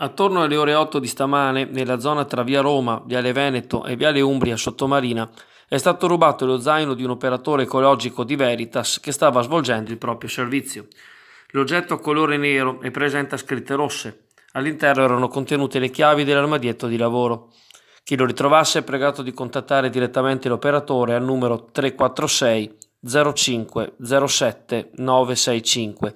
Attorno alle ore 8 di stamane, nella zona tra via Roma, viale Veneto e viale Umbria Sottomarina, è stato rubato lo zaino di un operatore ecologico di Veritas che stava svolgendo il proprio servizio. L'oggetto a colore nero e presenta scritte rosse. All'interno erano contenute le chiavi dell'armadietto di lavoro. Chi lo ritrovasse è pregato di contattare direttamente l'operatore al numero 346 05 07 965.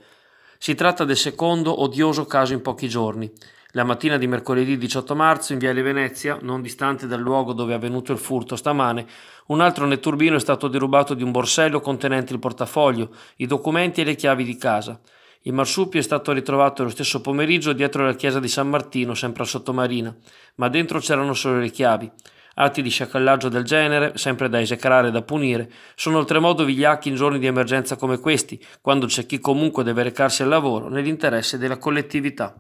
Si tratta del secondo odioso caso in pochi giorni. La mattina di mercoledì 18 marzo, in Viale Venezia, non distante dal luogo dove è avvenuto il furto stamane, un altro netturbino è stato derubato di un borsello contenente il portafoglio, i documenti e le chiavi di casa. Il marsupio è stato ritrovato lo stesso pomeriggio dietro la chiesa di San Martino, sempre a Sottomarina, ma dentro c'erano solo le chiavi. Atti di sciacallaggio del genere, sempre da esecrare e da punire, sono oltremodo vigliacchi in giorni di emergenza come questi, quando c'è chi comunque deve recarsi al lavoro nell'interesse della collettività.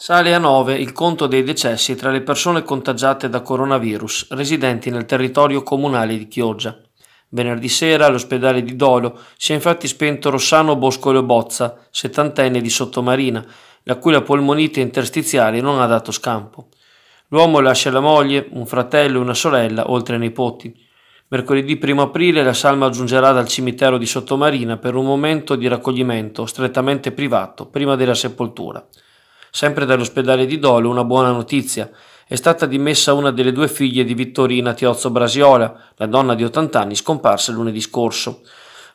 Sale a 9 il conto dei decessi tra le persone contagiate da coronavirus residenti nel territorio comunale di Chioggia. Venerdì sera all'ospedale di Dolo si è infatti spento Rossano Boscolo Bozza, settantenne di Sottomarina, la cui la polmonite interstiziale non ha dato scampo. L'uomo lascia la moglie, un fratello e una sorella, oltre ai nipoti. Mercoledì 1 aprile la salma giungerà dal cimitero di Sottomarina per un momento di raccoglimento strettamente privato prima della sepoltura. Sempre dall'ospedale di Dolo una buona notizia. È stata dimessa una delle due figlie di Vittorina Tiozzo Brasiola, la donna di 80 anni scomparsa lunedì scorso.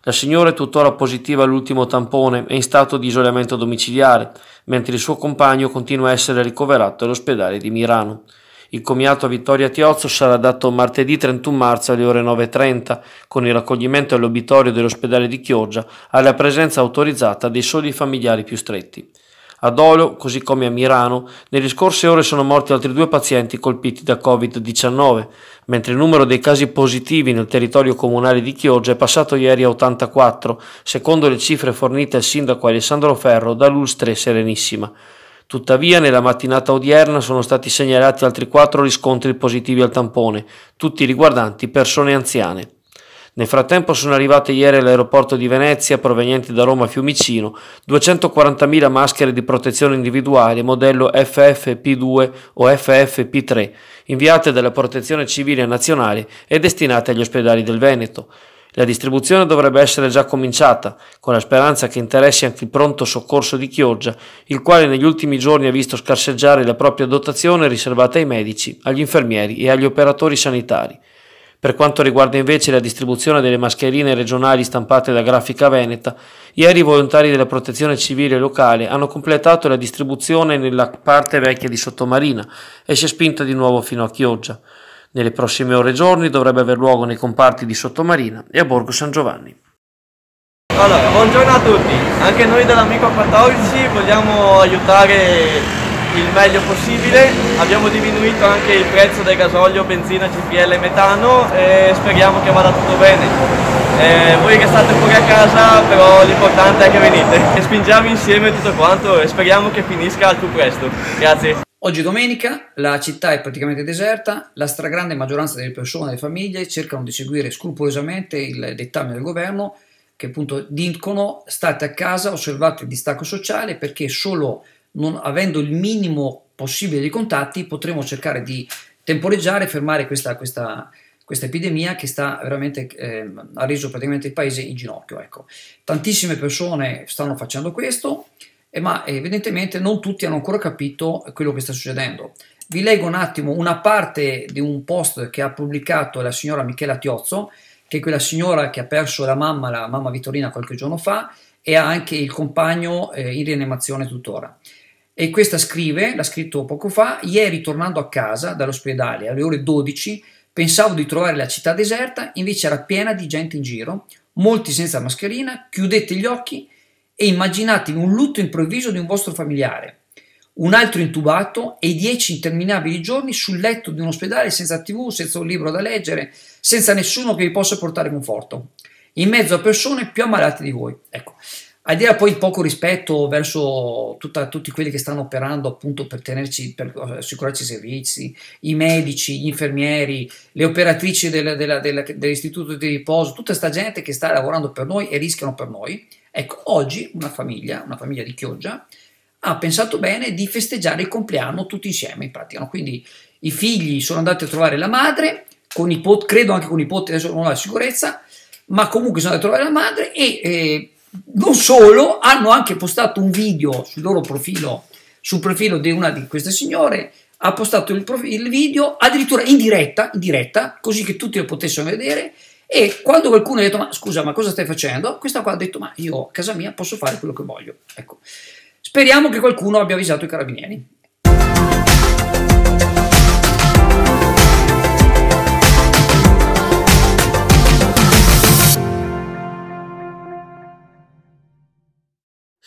La signora è tuttora positiva all'ultimo tampone e in stato di isolamento domiciliare, mentre il suo compagno continua a essere ricoverato all'ospedale di Mirano. Il commiato a Vittoria Tiozzo sarà dato martedì 31 marzo alle ore 9.30 con il raccoglimento all'obitorio dell'ospedale di Chioggia alla presenza autorizzata dei soli familiari più stretti. Ad Olio, così come a Mirano, nelle scorse ore sono morti altri due pazienti colpiti da Covid-19, mentre il numero dei casi positivi nel territorio comunale di Chioggia è passato ieri a 84, secondo le cifre fornite al sindaco Alessandro Ferro dall'Ulstre Serenissima. Tuttavia, nella mattinata odierna sono stati segnalati altri quattro riscontri positivi al tampone, tutti riguardanti persone anziane. Nel frattempo sono arrivate ieri all'aeroporto di Venezia, provenienti da Roma a Fiumicino, 240.000 maschere di protezione individuale modello FFP2 o FFP3, inviate dalla Protezione Civile Nazionale e destinate agli ospedali del Veneto. La distribuzione dovrebbe essere già cominciata, con la speranza che interessi anche il pronto soccorso di Chioggia, il quale negli ultimi giorni ha visto scarseggiare la propria dotazione riservata ai medici, agli infermieri e agli operatori sanitari. Per quanto riguarda invece la distribuzione delle mascherine regionali stampate da Grafica Veneta, ieri i volontari della protezione civile locale hanno completato la distribuzione nella parte vecchia di Sottomarina e si è spinta di nuovo fino a Chioggia. Nelle prossime ore e giorni dovrebbe aver luogo nei comparti di Sottomarina e a Borgo San Giovanni. Allora, buongiorno a tutti, anche noi dell'Amico 14 vogliamo aiutare il meglio possibile, abbiamo diminuito anche il prezzo del gasolio, benzina, CPL e metano e speriamo che vada tutto bene. Eh, voi che state fuori a casa però l'importante è che venite e spingiamo insieme tutto quanto e speriamo che finisca al più presto. Grazie. Oggi è domenica la città è praticamente deserta, la stragrande maggioranza delle persone e delle famiglie cercano di seguire scrupolosamente il dettaglio del governo che appunto dicono state a casa, osservate il distacco sociale perché solo non avendo il minimo possibile di contatti, potremo cercare di temporeggiare e fermare questa, questa, questa, epidemia che sta veramente, eh, ha reso praticamente il paese in ginocchio. Ecco. Tantissime persone stanno facendo questo, eh, ma evidentemente non tutti hanno ancora capito quello che sta succedendo. Vi leggo un attimo una parte di un post che ha pubblicato la signora Michela Tiozzo, che è quella signora che ha perso la mamma, la mamma Vittorina qualche giorno fa, e ha anche il compagno eh, in rianimazione tuttora. E questa scrive, l'ha scritto poco fa, ieri tornando a casa dall'ospedale alle ore 12 pensavo di trovare la città deserta, invece era piena di gente in giro, molti senza mascherina, chiudete gli occhi e immaginatevi un lutto improvviso di un vostro familiare, un altro intubato e dieci interminabili giorni sul letto di un ospedale senza tv, senza un libro da leggere, senza nessuno che vi possa portare conforto in mezzo a persone più ammalate di voi. Ecco. Al di là poi poco rispetto verso tutta, tutti quelli che stanno operando appunto per, tenerci, per assicurarci i servizi, i medici, gli infermieri, le operatrici della, della, della, dell'istituto di riposo, tutta questa gente che sta lavorando per noi e rischiano per noi. Ecco, oggi una famiglia, una famiglia di Chioggia, ha pensato bene di festeggiare il compleanno tutti insieme in pratica. No? Quindi i figli sono andati a trovare la madre, con i pot, credo anche con i nipoti, adesso non ho la sicurezza, ma comunque sono andati a trovare la madre e eh, non solo, hanno anche postato un video sul loro profilo, sul profilo di una di queste signore, ha postato il, il video addirittura in diretta, in diretta, così che tutti lo potessero vedere e quando qualcuno ha detto ma scusa ma cosa stai facendo, questa qua ha detto ma io a casa mia posso fare quello che voglio. Ecco. Speriamo che qualcuno abbia avvisato i carabinieri.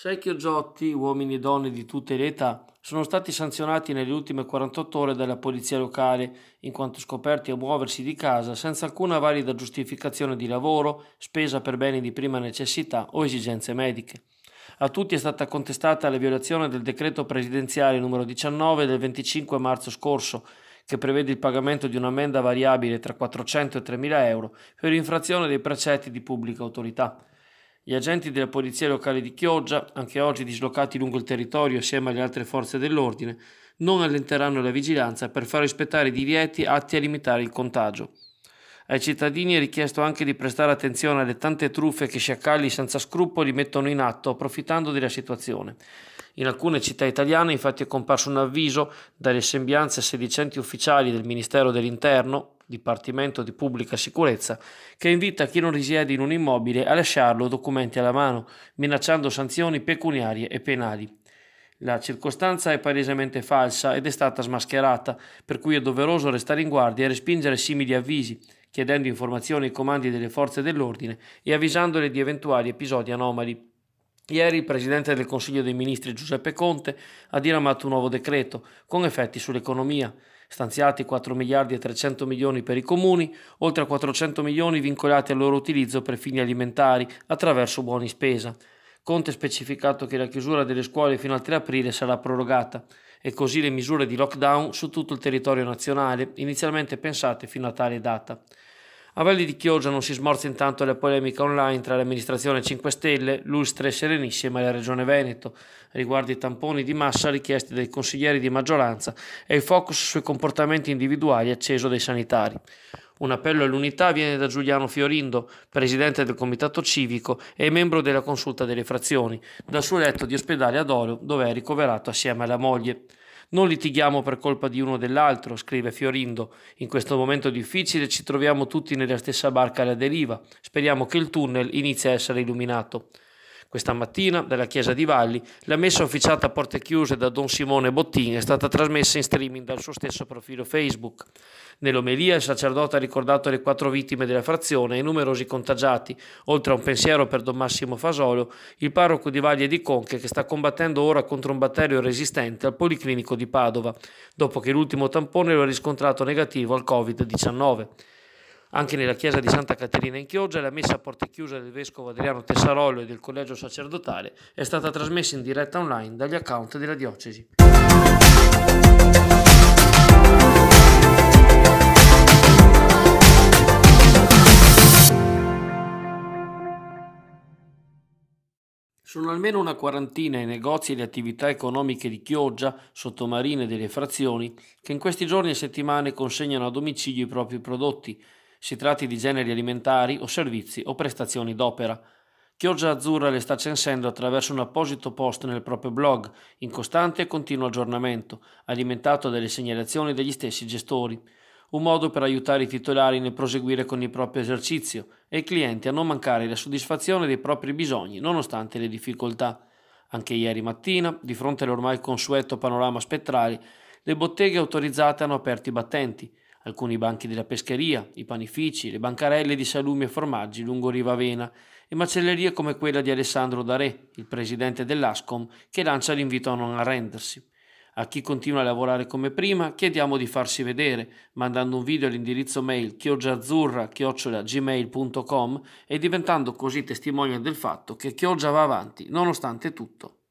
Secchio Giotti, uomini e donne di tutte le età, sono stati sanzionati nelle ultime 48 ore dalla polizia locale, in quanto scoperti a muoversi di casa senza alcuna valida giustificazione di lavoro, spesa per beni di prima necessità o esigenze mediche. A tutti è stata contestata la violazione del decreto presidenziale numero 19 del 25 marzo scorso, che prevede il pagamento di un'ammenda variabile tra 400 e 3.000 euro per infrazione dei precetti di pubblica autorità. Gli agenti della polizia locale di Chioggia, anche oggi dislocati lungo il territorio assieme alle altre forze dell'ordine, non allenteranno la vigilanza per far rispettare i divieti atti a limitare il contagio. Ai cittadini è richiesto anche di prestare attenzione alle tante truffe che sciacalli senza scrupoli mettono in atto approfittando della situazione. In alcune città italiane infatti è comparso un avviso dalle sembianze sedicenti ufficiali del Ministero dell'Interno Dipartimento di Pubblica Sicurezza, che invita chi non risiede in un immobile a lasciarlo documenti alla mano, minacciando sanzioni pecuniarie e penali. La circostanza è palesemente falsa ed è stata smascherata, per cui è doveroso restare in guardia e respingere simili avvisi, chiedendo informazioni ai comandi delle forze dell'ordine e avvisandole di eventuali episodi anomali. Ieri il Presidente del Consiglio dei Ministri Giuseppe Conte ha diramato un nuovo decreto, con effetti sull'economia stanziati 4 miliardi e 300 milioni per i comuni, oltre a 400 milioni vincolati al loro utilizzo per fini alimentari attraverso buoni spesa. Conte ha specificato che la chiusura delle scuole fino al 3 aprile sarà prorogata e così le misure di lockdown su tutto il territorio nazionale, inizialmente pensate fino a tale data. A Valle di Chioggia non si smorza intanto la polemica online tra l'amministrazione 5 Stelle, l'Ustre Serenissima e la Regione Veneto, riguardo i tamponi di massa richiesti dai consiglieri di maggioranza e il focus sui comportamenti individuali acceso dai sanitari. Un appello all'unità viene da Giuliano Fiorindo, presidente del comitato civico e membro della consulta delle frazioni, dal suo letto di ospedale ad Oro, dove è ricoverato assieme alla moglie. Non litighiamo per colpa di uno o dell'altro, scrive Fiorindo. In questo momento difficile ci troviamo tutti nella stessa barca alla deriva. Speriamo che il tunnel inizi a essere illuminato. Questa mattina, dalla chiesa di Valli, la messa officiata a porte chiuse da Don Simone Bottin è stata trasmessa in streaming dal suo stesso profilo Facebook. Nell'omelia il sacerdote ha ricordato le quattro vittime della frazione e i numerosi contagiati, oltre a un pensiero per Don Massimo Fasolo, il parroco di Valle e di Conche che sta combattendo ora contro un batterio resistente al Policlinico di Padova, dopo che l'ultimo tampone lo ha riscontrato negativo al Covid-19. Anche nella chiesa di Santa Caterina in Chioggia la messa a porte chiuse del vescovo Adriano Tessarollo e del collegio sacerdotale è stata trasmessa in diretta online dagli account della diocesi. Sono almeno una quarantina i negozi e le attività economiche di Chioggia, sottomarine delle frazioni, che in questi giorni e settimane consegnano a domicilio i propri prodotti, si tratti di generi alimentari o servizi o prestazioni d'opera. Chioggia Azzurra le sta censendo attraverso un apposito post nel proprio blog, in costante e continuo aggiornamento, alimentato dalle segnalazioni degli stessi gestori. Un modo per aiutare i titolari nel proseguire con il proprio esercizio e i clienti a non mancare la soddisfazione dei propri bisogni nonostante le difficoltà. Anche ieri mattina, di fronte all'ormai consueto panorama spettrale, le botteghe autorizzate hanno aperto i battenti alcuni banchi della pescheria, i panifici, le bancarelle di salumi e formaggi lungo Rivavena e macellerie come quella di Alessandro Dare, il presidente dell'ASCOM, che lancia l'invito a non arrendersi. A chi continua a lavorare come prima chiediamo di farsi vedere mandando un video all'indirizzo mail chioggiazzurra-gmail.com e diventando così testimonial del fatto che Chioggia va avanti nonostante tutto.